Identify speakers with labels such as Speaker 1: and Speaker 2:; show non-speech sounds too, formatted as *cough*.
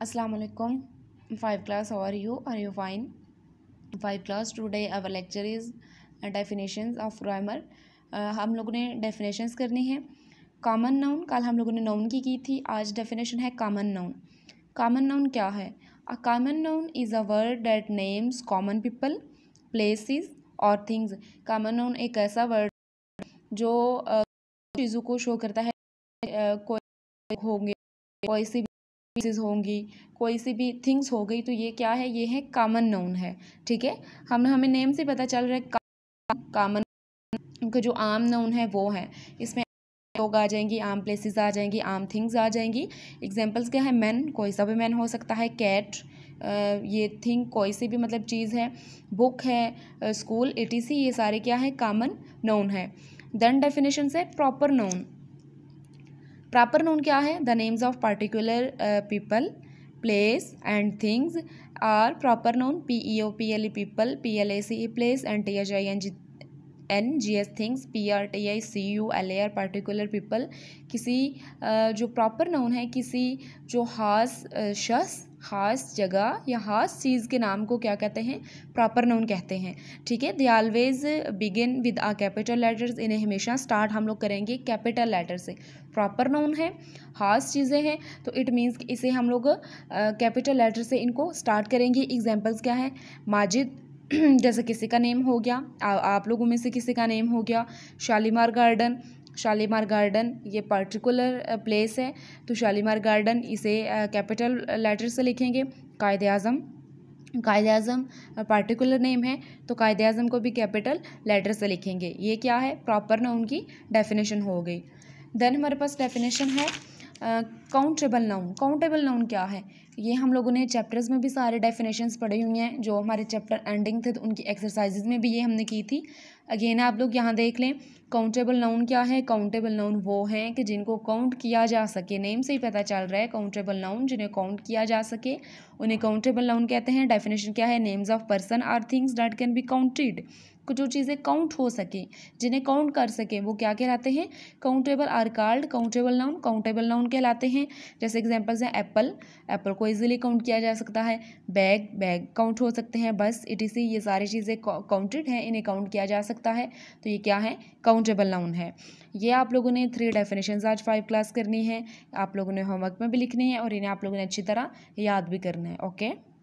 Speaker 1: Assalamu alaikum. Five class, how are you? Are you fine? Five class. Today our lecture is definitions of grammar. Uh, हम लोगों ने definitions करनी है common noun कल हम लोगों ने noun की की थी आज definition है common noun. Common noun क्या है A common noun is a word that names common people, places और things. Common noun एक ऐसा word जो uh, चीज़ों को शो करता है uh, कोई होंगे कोई सी चीज़ होंगी कोई सी भी थिंग्स हो गई तो ये क्या है ये है कामन नाउन है ठीक है हम हमें नेम से पता चल रहा है कामन का जो आम नाउन है वो है इसमें लोग आ जाएंगी आम प्लेसेस आ जाएंगी आम थिंग्स आ जाएंगी एग्जांपल्स क्या है मैन कोई सा भी मैन हो सकता है कैट ये थिंग कोई सी भी मतलब चीज़ है बुक है स्कूल एटीसी ये सारे क्या है कामन नोन है देन डेफिनेशन से प्रॉपर नोन प्रॉपर नून क्या है the names of particular people place and things are proper noun P E O P L E people P L A C E place and T H I N G N G S things P R T I C U L A R particular people किसी uh, जो proper noun है किसी जो हास uh, शख्स खास जगह या खास चीज़ के नाम को क्या कहते हैं प्रॉपर नाउन कहते हैं ठीक है they always begin with a capital letters इन्हें हमेशा स्टार्ट हम लोग करेंगे कैपिटल लेटर से प्रॉपर नाउन है खास चीज़ें हैं तो इट मीन्स कि इसे हम लोग कैपिटल लेटर से इनको स्टार्ट करेंगे एग्जाम्पल्स क्या है माजिद *clears throat* जैसे किसी का नेम हो गया आ, आप लोगों में से किसी का नेम हो गया शालीमार गार्डन शालीमार गार्डन ये पर्टिकुलर प्लेस है तो शालीमार गार्डन इसे कैपिटल लेटर से लिखेंगे कायद अज़म कायद अज़म पार्टिकुलर नेम है तो कायद अज़म को भी कैपिटल लेटर से लिखेंगे ये क्या है प्रॉपर नाउन की डेफिनेशन हो गई देन हमारे पास डेफिनेशन है काउंटेबल नाउन काउंटेबल नाउन क्या है ये हम लोगों ने चैप्टर्स में भी सारे डेफिनेशंस पढ़े हुए हैं जो हमारे चैप्टर एंडिंग थे तो उनकी एक्सरसाइजेज में भी ये हमने की थी अगेन आप लोग यहाँ देख लें काउंटेबल नाउन क्या है काउंटेबल नाउन वो हैं कि जिनको काउंट किया जा सके नेम से ही पता चल रहा है काउंटेबल नाउन जिन्हें काउंट किया जा सके उन्हें काउंटेबल नाउन कहते हैं डेफिनेशन क्या है names of person are things that can be counted जो चीज़ें काउंट हो सके जिन्हें काउंट कर सके वो क्या कहलाते हैं काउंटेबल आर कार्ड काउंटेबल नाउन काउंटेबल नाउन कहलाते हैं जैसे एग्जांपल्स हैं एप्पल एप्पल को इजीली काउंट किया जा सकता है बैग बैग काउंट हो सकते हैं बस इसी ये सारी चीज़ें काउंटेड हैं इन्हें काउंट किया जा सकता सकता है तो ये क्या है काउंटेबल नाउन है ये आप लोगों ने थ्री डेफिनेशन आज फाइव क्लास करनी है आप लोगों ने होमवर्क में भी लिखनी है और इन्हें आप लोगों ने अच्छी तरह याद भी करना है ओके